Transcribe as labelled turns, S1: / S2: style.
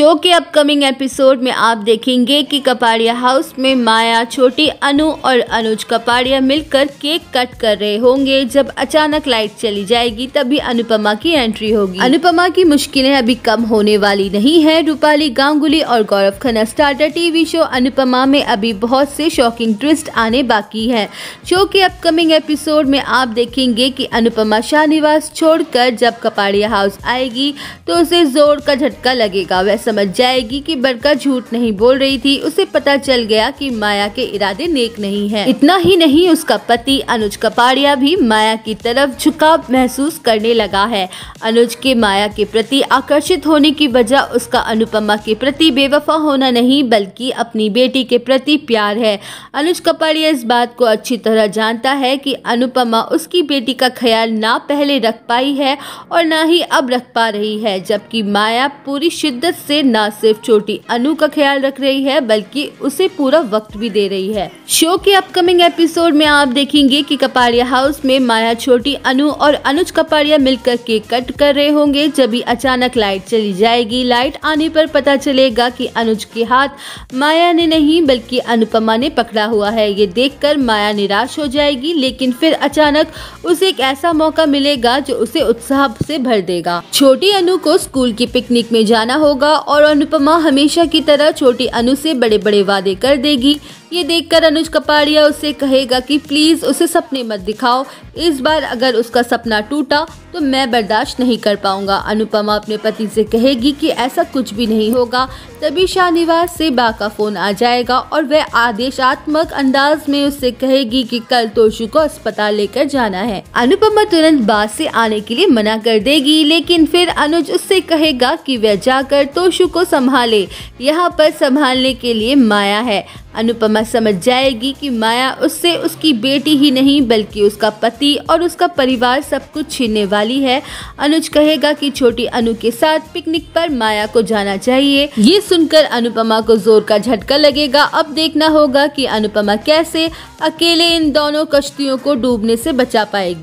S1: Show के upcoming episode में आप देखेंगे कि कपाड़िया हाउस में माया छोटी अनु और अनुज कपाड़िया मिलकर केक कट कर रहे होंगे जब अचानक लाइट चली जाएगी तभी अनुपमा की एंट्री होगी अनुपमा की मुश्किलें अभी कम होने वाली नहीं है रूपाली गांगुली और Gaurav Khanna starrer TV show Anupamaa में अभी बहुत से शॉकिंग ट्विस्ट आने बाकी है शो के अपकमिंग एपिसोड में आप देखेंगे की अनुपमा शाहनिवास छोड़कर जब कपाड़िया हाउस आएगी तो उसे जोर का झटका लगेगा वैसा समझ जाएगी कि बरका झूठ नहीं बोल रही थी उसे पता चल गया कि माया के इरादे नेक नहीं हैं। इतना ही नहीं उसका पति अनुज कपाड़िया भी माया की तरफ झुकाव महसूस करने लगा है अनुज के माया के प्रति आकर्षित होने की वजह उसका अनुपमा के प्रति बेवफा होना नहीं बल्कि अपनी बेटी के प्रति प्यार है अनुज कपाड़िया इस बात को अच्छी तरह जानता है की अनुपमा उसकी बेटी का ख्याल ना पहले रख पाई है और ना ही अब रख पा रही है जबकि माया पूरी शिद्दत से लिए न सिर्फ छोटी अनु का ख्याल रख रही है बल्कि उसे पूरा वक्त भी दे रही है शो के अपकमिंग एपिसोड में आप देखेंगे कि कपाड़िया हाउस में माया छोटी अनु और अनुज कपाड़िया मिलकर केक कट कर रहे होंगे जब अचानक लाइट चली जाएगी लाइट आने पर पता चलेगा कि अनुज के हाथ माया ने नहीं बल्कि अनुपमा ने पकड़ा हुआ है ये देख माया निराश हो जाएगी लेकिन फिर अचानक उसे एक ऐसा मौका मिलेगा जो उसे उत्साह से भर देगा छोटी अनु को स्कूल की पिकनिक में जाना होगा और अनुपमा हमेशा की तरह छोटी अनु से बड़े बड़े वादे कर देगी ये देखकर अनुज कपाड़िया उससे कहेगा कि प्लीज़ उसे सपने मत दिखाओ इस बार अगर उसका सपना टूटा तो मैं बर्दाश्त नहीं कर पाऊंगा अनुपमा अपने पति से कहेगी कि ऐसा कुछ भी नहीं होगा तभी शाहनिवास से बा का फ़ोन आ जाएगा और वह आदेशात्मक अंदाज में उससे कहेगी कि कल तोशु को अस्पताल लेकर जाना है अनुपमा तुरंत बा से आने के लिए मना कर देगी लेकिन फिर अनुज उससे कहेगा कि वह जाकर तोशु को संभाले यहाँ पर संभालने के लिए माया है अनुपमा समझ जाएगी कि माया उससे उसकी बेटी ही नहीं बल्कि उसका पति और उसका परिवार सब कुछ छीनने वाली है अनुज कहेगा कि छोटी अनु के साथ पिकनिक पर माया को जाना चाहिए ये सुनकर अनुपमा को जोर का झटका लगेगा अब देखना होगा कि अनुपमा कैसे अकेले इन दोनों कश्तियों को डूबने से बचा पाएगी